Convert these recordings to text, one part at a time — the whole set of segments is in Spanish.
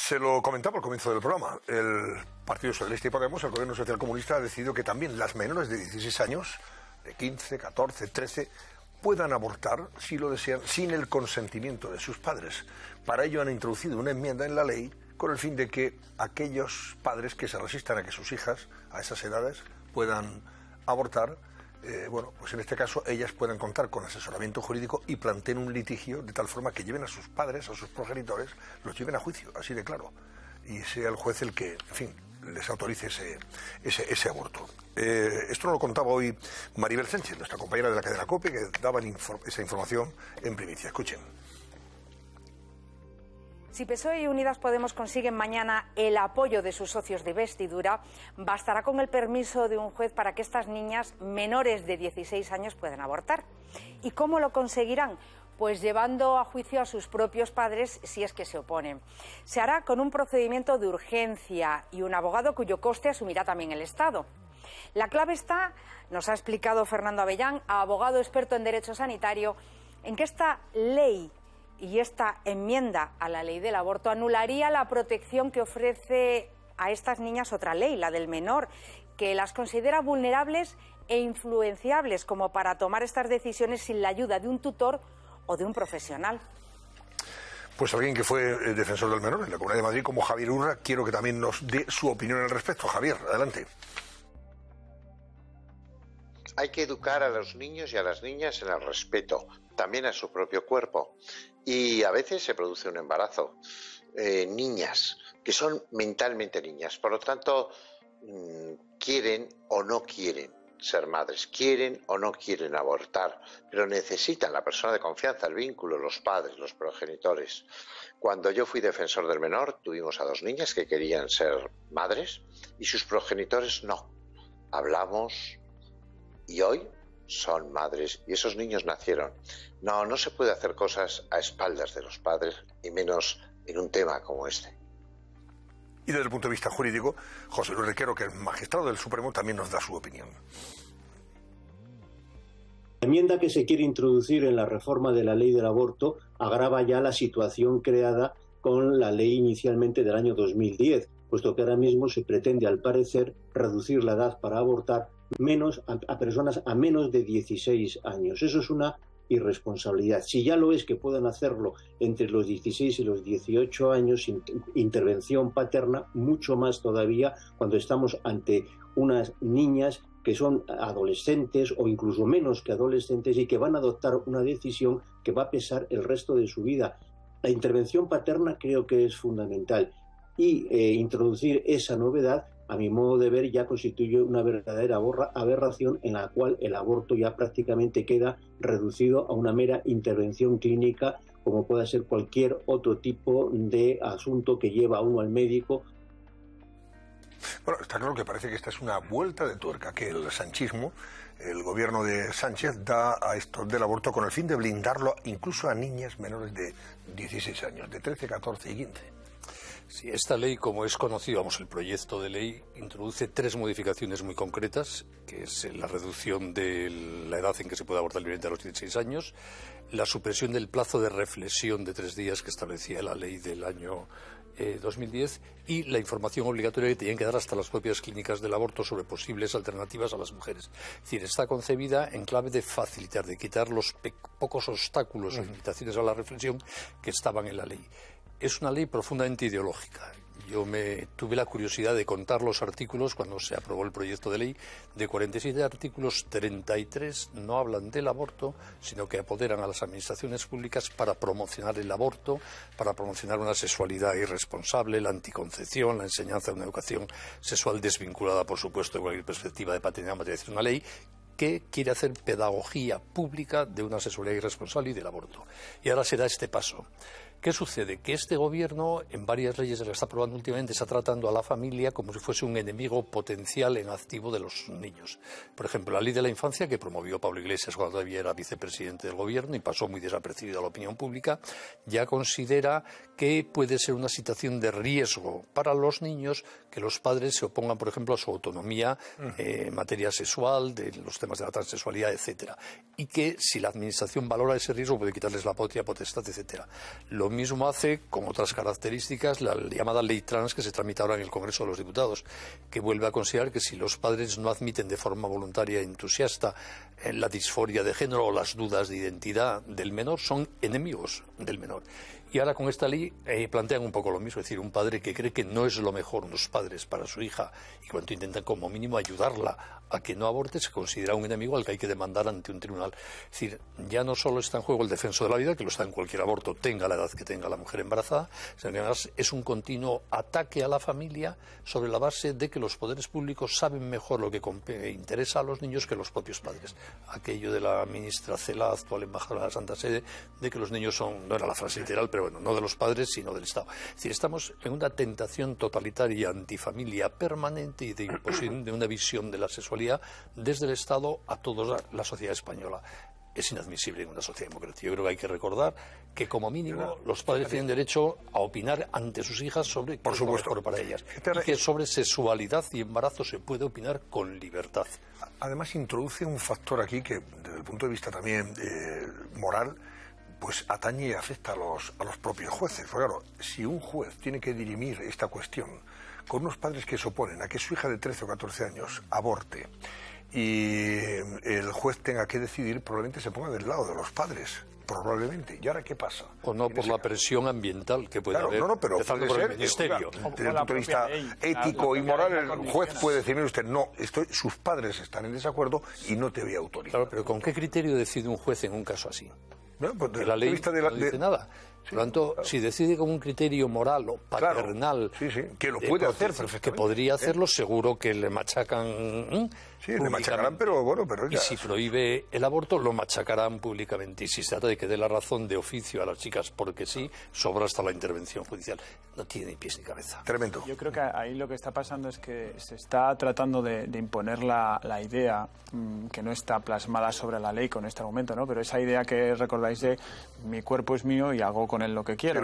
Se lo comentaba al comienzo del programa. El Partido Socialista y Podemos, el Gobierno Social Comunista, ha decidido que también las menores de 16 años, de 15, 14, 13, puedan abortar, si lo desean, sin el consentimiento de sus padres. Para ello han introducido una enmienda en la ley con el fin de que aquellos padres que se resistan a que sus hijas a esas edades puedan abortar eh, bueno, pues en este caso ellas puedan contar con asesoramiento jurídico y planteen un litigio de tal forma que lleven a sus padres, a sus progenitores, los lleven a juicio, así de claro. Y sea el juez el que, en fin, les autorice ese, aborto. Eh, esto no lo contaba hoy Maribel Sánchez, nuestra compañera de la cadena COPE, que daba esa información en primicia. Escuchen. Si PSOE y Unidas Podemos consiguen mañana el apoyo de sus socios de vestidura, bastará con el permiso de un juez para que estas niñas menores de 16 años puedan abortar. ¿Y cómo lo conseguirán? Pues llevando a juicio a sus propios padres si es que se oponen. Se hará con un procedimiento de urgencia y un abogado cuyo coste asumirá también el Estado. La clave está, nos ha explicado Fernando Avellán, abogado experto en derecho sanitario, en que esta ley y esta enmienda a la ley del aborto anularía la protección que ofrece a estas niñas otra ley, la del menor, que las considera vulnerables e influenciables como para tomar estas decisiones sin la ayuda de un tutor o de un profesional. Pues alguien que fue eh, defensor del menor en la Comunidad de Madrid, como Javier Urra, quiero que también nos dé su opinión al respecto. Javier, adelante hay que educar a los niños y a las niñas en el respeto, también a su propio cuerpo. Y a veces se produce un embarazo. Eh, niñas, que son mentalmente niñas, por lo tanto, mm, quieren o no quieren ser madres, quieren o no quieren abortar, pero necesitan la persona de confianza, el vínculo, los padres, los progenitores. Cuando yo fui defensor del menor, tuvimos a dos niñas que querían ser madres y sus progenitores no. Hablamos, y hoy son madres y esos niños nacieron. No, no se puede hacer cosas a espaldas de los padres y menos en un tema como este. Y desde el punto de vista jurídico, José Luis requiero que el magistrado del Supremo, también nos da su opinión. La enmienda que se quiere introducir en la reforma de la ley del aborto agrava ya la situación creada con la ley inicialmente del año 2010, puesto que ahora mismo se pretende, al parecer, reducir la edad para abortar menos a, personas a menos de 16 años. Eso es una irresponsabilidad. Si ya lo es que puedan hacerlo entre los 16 y los 18 años, sin intervención paterna, mucho más todavía cuando estamos ante unas niñas que son adolescentes o incluso menos que adolescentes y que van a adoptar una decisión que va a pesar el resto de su vida. La intervención paterna creo que es fundamental y eh, introducir esa novedad a mi modo de ver, ya constituye una verdadera aberración en la cual el aborto ya prácticamente queda reducido a una mera intervención clínica, como puede ser cualquier otro tipo de asunto que lleva a uno al médico. Bueno, está claro que parece que esta es una vuelta de tuerca que el sanchismo, el gobierno de Sánchez, da a esto del aborto con el fin de blindarlo incluso a niñas menores de 16 años, de 13, 14 y 15 esta ley, como es conocido, vamos, el proyecto de ley introduce tres modificaciones muy concretas, que es la reducción de la edad en que se puede abortar libremente a los 16 años, la supresión del plazo de reflexión de tres días que establecía la ley del año 2010 eh, y la información obligatoria que tenían que dar hasta las propias clínicas del aborto sobre posibles alternativas a las mujeres. Es decir, está concebida en clave de facilitar, de quitar los pocos obstáculos o limitaciones a la reflexión que estaban en la ley. Es una ley profundamente ideológica. Yo me tuve la curiosidad de contar los artículos cuando se aprobó el proyecto de ley. De 47 artículos, 33 no hablan del aborto, sino que apoderan a las administraciones públicas para promocionar el aborto, para promocionar una sexualidad irresponsable, la anticoncepción, la enseñanza de una educación sexual desvinculada, por supuesto, de cualquier perspectiva de paternidad material. Es una ley que quiere hacer pedagogía pública de una sexualidad irresponsable y del aborto. Y ahora se da este paso. ¿Qué sucede? Que este gobierno, en varias leyes que está aprobando últimamente, está tratando a la familia como si fuese un enemigo potencial en activo de los niños. Por ejemplo, la ley de la infancia que promovió Pablo Iglesias cuando todavía era vicepresidente del gobierno y pasó muy desapercibida a la opinión pública, ya considera que puede ser una situación de riesgo para los niños que los padres se opongan, por ejemplo, a su autonomía eh, en materia sexual, de los temas de la transexualidad, etcétera, y que si la administración valora ese riesgo puede quitarles la patria potestad, etcétera. Lo mismo hace con otras características la llamada ley trans que se tramita ahora en el Congreso de los Diputados, que vuelve a considerar que si los padres no admiten de forma voluntaria y e entusiasta eh, la disforia de género o las dudas de identidad del menor, son enemigos del menor. Y ahora con esta ley eh, plantean un poco lo mismo, es decir, un padre que cree que no es lo mejor unos padres para su hija y cuando intentan como mínimo ayudarla a que no aborte, se considera un enemigo al que hay que demandar ante un tribunal. Es decir, ya no solo está en juego el defenso de la vida, que lo está en cualquier aborto, tenga la edad que tenga la mujer embarazada, sino que además es un continuo ataque a la familia sobre la base de que los poderes públicos saben mejor lo que eh, interesa a los niños que los propios padres. Aquello de la ministra Cela, actual embajadora de la Santa Sede, de que los niños son, no era la frase literal, pero bueno, no de los padres, sino del Estado. Es estamos en una tentación totalitaria, antifamilia, permanente y de imposición de una visión de la sexualidad desde el Estado a toda la sociedad española es inadmisible en una sociedad democrática. Yo creo que hay que recordar que como mínimo los padres tienen derecho a opinar ante sus hijas sobre por supuesto mejor para ellas que sobre sexualidad y embarazo se puede opinar con libertad. Además introduce un factor aquí que desde el punto de vista también eh, moral pues atañe y afecta a los, a los propios jueces. Porque claro, si un juez tiene que dirimir esta cuestión con unos padres que se oponen a que su hija de 13 o 14 años aborte y eh, el juez tenga que decidir, probablemente se ponga del lado de los padres probablemente. ¿Y ahora qué pasa? O no, por la presión ambiental que puede claro, haber. No, no, pero por el desde el punto de vista ético y moral, el juez puede decir, usted, no, estoy, sus padres están en desacuerdo y no te voy a Claro, pero ¿con qué criterio decide un juez en un caso así? Pues, no, pues la nada. Por lo tanto, si decide con un criterio moral o paternal, que lo eh, puede pues, hacer, que podría ¿eh? hacerlo, seguro que le machacan. Sí, le machacarán, pero bueno, pero ya. Y si prohíbe el aborto, lo machacarán públicamente. Y si se trata de que dé la razón de oficio a las chicas porque sí, sobra hasta la intervención judicial. No tiene pies ni cabeza. Tremendo. Yo creo que ahí lo que está pasando es que se está tratando de, imponer la, idea mm, que no está plasmada sobre la ley con este argumento, ¿no? Pero esa idea que recordáis de mi cuerpo es mío y hago con en lo que quiera.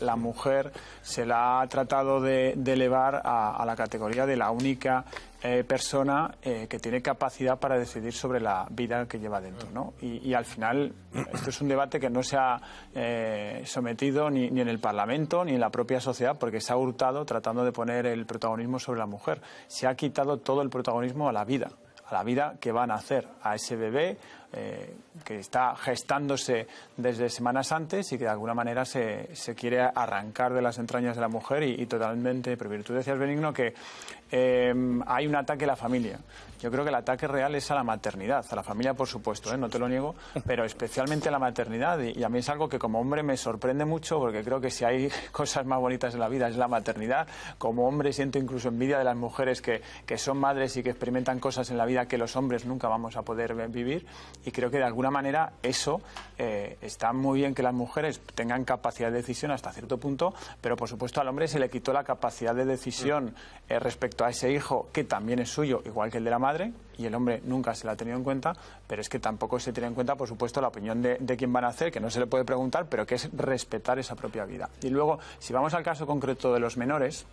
la mujer se la ha tratado de, elevar a, la categoría de la única eh, persona eh, que tiene capacidad para decidir sobre la vida que lleva dentro. Y, al final, esto es un debate que no se ha eh, sometido ni, ni, en el Parlamento ni en la propia sociedad, porque se ha hurtado tratando de poner el protagonismo sobre la mujer. Se ha quitado todo el protagonismo a la vida la vida que van a hacer a ese bebé eh, que está gestándose desde semanas antes y que de alguna manera se, quiere arrancar de las entrañas de la mujer y, totalmente prohibir. Tú decías, Benigno, que em, hay un ataque a la familia. Yo creo que el ataque real es a la maternidad, a la familia por supuesto, ¿eh? no te lo niego, pero especialmente a la maternidad. Y, a mí es algo que como hombre me sorprende mucho porque creo que si hay cosas más bonitas en la vida es la maternidad. Como hombre siento incluso envidia de las mujeres que, que son madres y que experimentan cosas en la vida que los hombres nunca vamos a poder vivir y creo que de alguna manera eso eh, está muy bien que las mujeres tengan capacidad de decisión hasta cierto punto, pero por supuesto al hombre se le quitó la capacidad de decisión eh, respecto a ese hijo que también es suyo, igual que el de la madre, y el hombre nunca se la ha tenido en cuenta, pero es que tampoco se tiene en cuenta, por supuesto, la opinión de, de van a hacer, que no se le puede preguntar, pero que es respetar esa propia vida. Y luego, si vamos al caso concreto de los menores,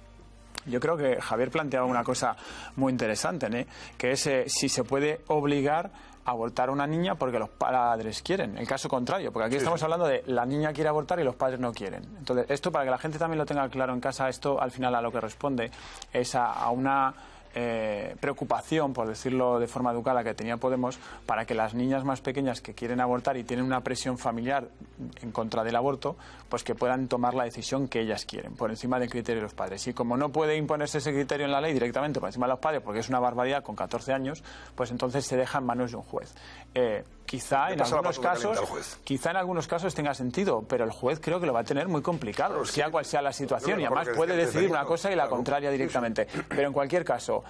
yo creo que Javier planteaba una cosa muy interesante, ¿eh? que es eh, si se puede obligar a abortar a una niña porque los padres quieren. El caso contrario, porque aquí estamos hablando de la niña quiere abortar y los padres no quieren. Entonces, esto para que la gente también lo tenga claro en casa, esto al final a lo que responde es a una eh, preocupación, por decirlo de forma educada, que tenía Podemos para que las niñas más pequeñas que quieren abortar y tienen una presión familiar en contra del aborto, pues que puedan tomar la decisión que ellas quieren, por encima del criterio de los padres. Y como no puede imponerse ese criterio en la ley directamente por encima de los padres, porque es una barbaridad con 14 años, pues entonces se deja en manos de un juez. Eh, quizá en algunos casos quizá en algunos casos tenga sentido, pero el juez creo que lo va a tener muy complicado, sea cual sea la situación, y además puede decidir una cosa y la contraria directamente. Pero en cualquier caso,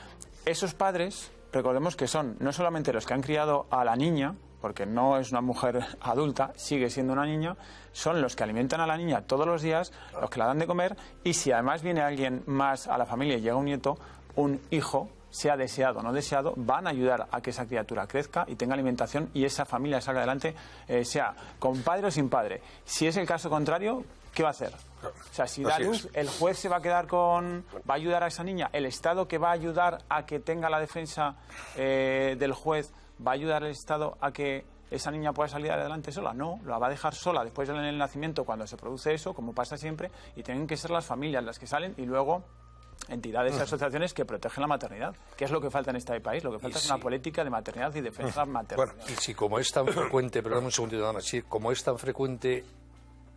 esos padres, recordemos que son no solamente los que han criado a la niña, porque no es una mujer adulta, sigue siendo una niña, son los que alimentan a la niña todos los días, los que la dan de comer, y si además viene alguien más a la familia y llega un nieto, un hijo sea deseado o no deseado, van a ayudar a que esa criatura crezca y tenga alimentación y esa familia salga adelante, eh, sea con padre o sin padre. Si es el caso contrario, ¿qué va a hacer? O sea, si da luz, el juez se va a quedar con. va a ayudar a esa niña. El Estado que va a ayudar a que tenga la defensa eh, del juez, va a ayudar al Estado a que esa niña pueda salir adelante sola. No, la va a dejar sola después del nacimiento, cuando se produce eso, como pasa siempre, y tienen que ser las familias las que salen y luego entidades y asociaciones que protegen la maternidad, ¿Qué es lo que falta en este país. Lo que falta es una política de maternidad y defensa materna. Bueno, y si como es tan frecuente, perdón un segundo, como es tan frecuente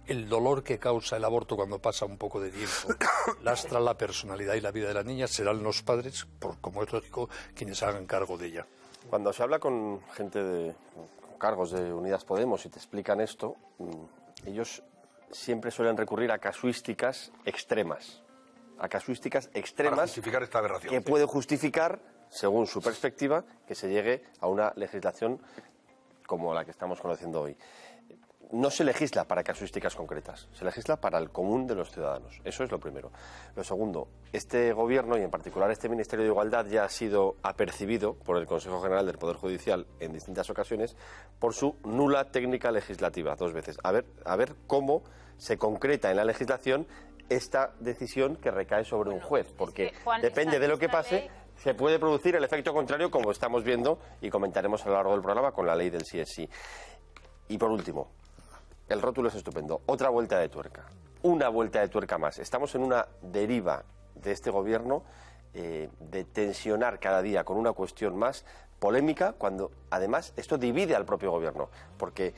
el dolor que causa el aborto cuando pasa un poco de tiempo lastra la personalidad y la vida de la niña, serán los padres, por, como es lógico, quienes hagan cargo de ella. Cuando se habla con gente de cargos de Unidas Podemos y te explican esto, mm, ellos siempre suelen recurrir a casuísticas extremas a casuísticas extremas esta aberración, que puede justificar, según su perspectiva, que se llegue a una legislación como la que estamos conociendo hoy. No se legisla para casuísticas concretas, se legisla para el común de los ciudadanos. Eso es lo primero. Lo segundo, este Gobierno y en particular este Ministerio de Igualdad ya ha sido apercibido por el Consejo General del Poder Judicial en distintas ocasiones por su nula técnica legislativa, dos veces. A ver, a ver cómo se concreta en la legislación esta decisión que recae sobre un juez, porque depende de lo que pase, se puede producir el efecto contrario, como estamos viendo y comentaremos a lo largo del programa con la ley del CSI. Y por último, el rótulo es estupendo. Otra vuelta de tuerca. Una vuelta de tuerca más. Estamos en una deriva de este gobierno eh, de tensionar cada día con una cuestión más polémica, cuando además esto divide al propio gobierno. Porque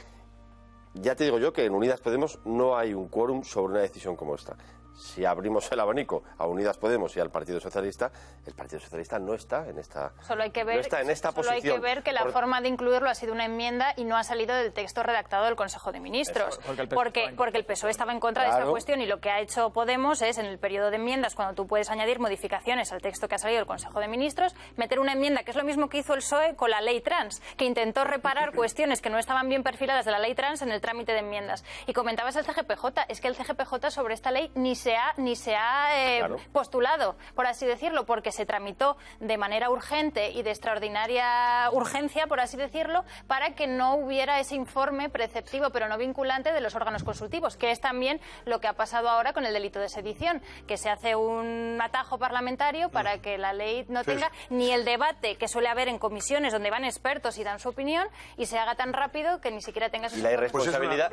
ya te digo yo que en Unidas Podemos no hay un quórum sobre una decisión como esta si abrimos el abanico a Unidas Podemos y al Partido Socialista, el Partido Socialista no está en esta solo está en esta solo hay que ver que la forma de incluirlo ha sido una enmienda y no ha salido del texto redactado del Consejo de Ministros, porque, el porque, el PSOE estaba en contra de esta cuestión y lo que ha hecho Podemos es en el periodo de enmiendas cuando tú puedes añadir modificaciones al texto que ha salido del Consejo de Ministros, meter una enmienda que es lo mismo que hizo el PSOE con la ley trans, que intentó reparar cuestiones que no estaban bien perfiladas de la ley trans en el trámite de enmiendas. Y comentabas el CGPJ, es que el CGPJ sobre esta ley ni ni se ha eh, postulado, por así decirlo, porque se tramitó de manera urgente y de extraordinaria urgencia, por así decirlo, para que no hubiera ese informe preceptivo, pero no vinculante, de los órganos consultivos, que es también lo que ha pasado ahora con el delito de sedición, que se hace un atajo parlamentario para mm. que la ley no tenga ni el debate que suele haber en comisiones donde van expertos y dan su opinión y se haga tan rápido que ni siquiera tenga su... La pues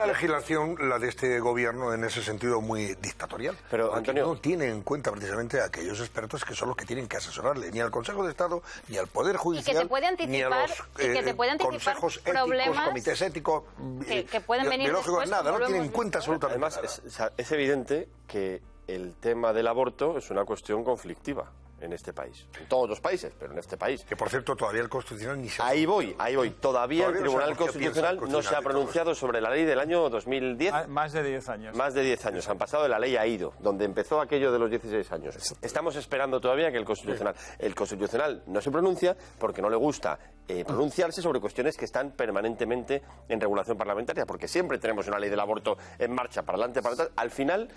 legislación, la de este gobierno, en ese sentido muy dictatorial. Pero, Antonio... no tiene en cuenta precisamente a aquellos expertos que son los que tienen que asesorarle, ni al Consejo de Estado, ni al Poder Judicial, que ni a los que eh, consejos éticos, comités éticos, eh, pueden venir nada, no tienen en cuenta absolutamente Además, nada. Es, es evidente que el tema del aborto es una cuestión conflictiva en este país. En todos los países, pero en este país. Que por cierto, todavía el Constitucional ni se ha Ahí voy, ahí voy. Todavía, el Tribunal Constitucional, no se ha pronunciado sobre la ley del año 2010. Ah, más de 10 años. Más de 10 años. Han pasado de la ley ha ido, donde empezó aquello de los 16 años. Estamos esperando todavía que el Constitucional. El Constitucional no se pronuncia porque no le gusta eh, pronunciarse sobre cuestiones que están permanentemente en regulación parlamentaria, porque siempre tenemos una ley del aborto en marcha, para adelante, para atrás. Al final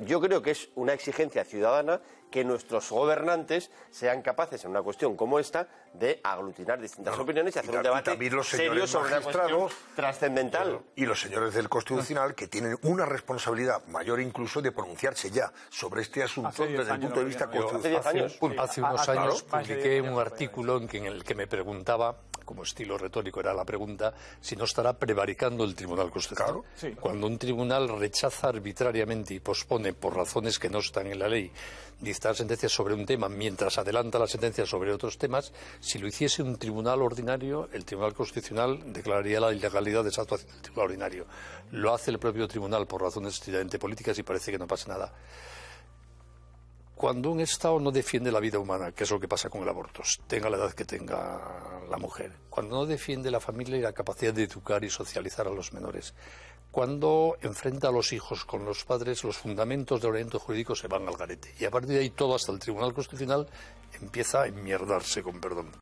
yo creo que es una exigencia ciudadana que nuestros gobernantes sean capaces en una cuestión como esta de aglutinar distintas opiniones y hacer un debate serio sobre una cuestión trascendental. Y los señores del Constitucional que tienen una responsabilidad mayor incluso de pronunciarse ya sobre este asunto desde el punto de vista constitucional. Hace, hace, unos años publiqué un artículo en el que me preguntaba como estilo retórico era la pregunta, si no estará prevaricando el Tribunal Constitucional. Claro, Cuando un tribunal rechaza arbitrariamente y pospone por razones que no están en la ley dictar sentencias sobre un tema mientras adelanta la sentencia sobre otros temas, si lo hiciese un tribunal ordinario, el Tribunal Constitucional declararía la ilegalidad de esa actuación del tribunal ordinario. Lo hace el propio tribunal por razones estrictamente políticas y parece que no pasa nada cuando un Estado no defiende la vida humana, que es lo que pasa con el aborto, tenga la edad que tenga la mujer, cuando no defiende la familia y la capacidad de educar y socializar a los menores, cuando enfrenta a los hijos con los padres, los fundamentos del ordenamiento jurídico se van al garete. Y a partir de ahí todo hasta el Tribunal Constitucional empieza a enmierdarse, con perdón.